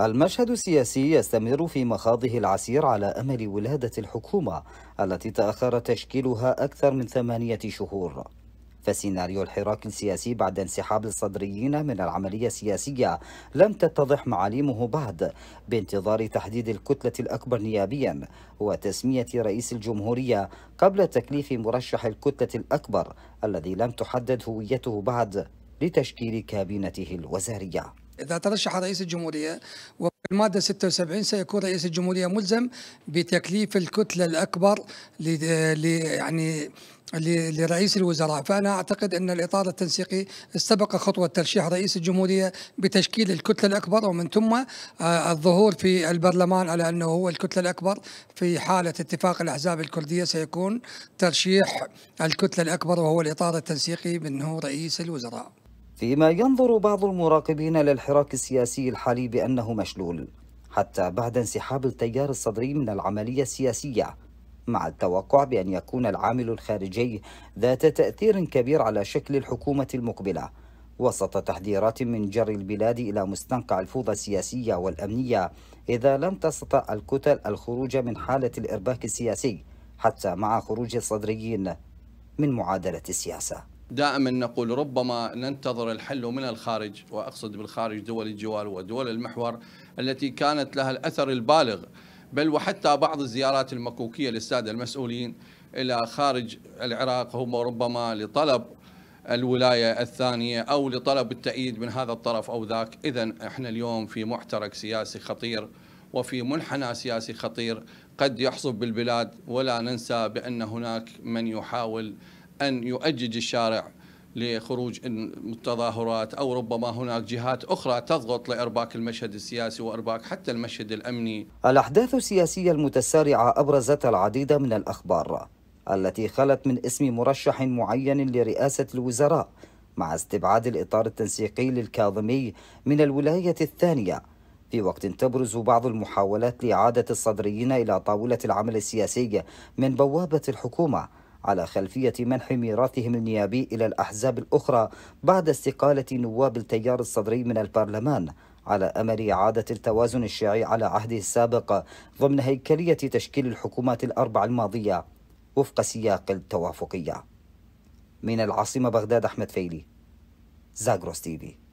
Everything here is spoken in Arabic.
المشهد السياسي يستمر في مخاضه العسير على أمل ولادة الحكومة التي تأخر تشكيلها أكثر من ثمانية شهور فسيناريو الحراك السياسي بعد انسحاب الصدريين من العملية السياسية لم تتضح معالمه بعد بانتظار تحديد الكتلة الأكبر نيابيا وتسمية رئيس الجمهورية قبل تكليف مرشح الكتلة الأكبر الذي لم تحدد هويته بعد لتشكيل كابينته الوزاريه إذا ترشح رئيس الجمهورية المادة 76 سيكون رئيس الجمهورية ملزم بتكليف الكتلة الأكبر ل يعني لرئيس الوزراء فأنا أعتقد أن الإطار التنسيقي استبق خطوة ترشيح رئيس الجمهورية بتشكيل الكتلة الأكبر ومن ثم آه، الظهور في البرلمان على أنه هو الكتلة الأكبر في حالة اتفاق الأحزاب الكردية سيكون ترشيح الكتلة الأكبر وهو الإطار التنسيقي منه رئيس الوزراء فيما ينظر بعض المراقبين للحراك السياسي الحالي بأنه مشلول حتى بعد انسحاب التيار الصدري من العملية السياسية مع التوقع بأن يكون العامل الخارجي ذات تأثير كبير على شكل الحكومة المقبلة وسط تحذيرات من جري البلاد إلى مستنقع الفوضى السياسية والأمنية إذا لم تستطع الكتل الخروج من حالة الإرباك السياسي حتى مع خروج الصدريين من معادلة السياسة دائما نقول ربما ننتظر الحل من الخارج واقصد بالخارج دول الجوار ودول المحور التي كانت لها الاثر البالغ بل وحتى بعض الزيارات المكوكيه للساده المسؤولين الى خارج العراق هم ربما لطلب الولايه الثانيه او لطلب التأييد من هذا الطرف او ذاك، اذا احنا اليوم في معترك سياسي خطير وفي منحنى سياسي خطير قد يحصد بالبلاد ولا ننسى بان هناك من يحاول أن يؤجج الشارع لخروج التظاهرات او ربما هناك جهات اخرى تضغط لارباك المشهد السياسي وارباك حتى المشهد الامني. الاحداث السياسيه المتسارعه ابرزت العديد من الاخبار التي خلت من اسم مرشح معين لرئاسه الوزراء مع استبعاد الاطار التنسيقي للكاظمي من الولايه الثانيه في وقت تبرز بعض المحاولات لاعاده الصدريين الى طاوله العمل السياسي من بوابه الحكومه على خلفية منح ميراثهم النيابي إلى الأحزاب الأخرى بعد استقالة نواب التيار الصدري من البرلمان على أمل إعادة التوازن الشيعي على عهده السابق ضمن هيكلية تشكيل الحكومات الأربع الماضية وفق سياق التوافقية من العاصمة بغداد أحمد فيلي زاغروس تيفي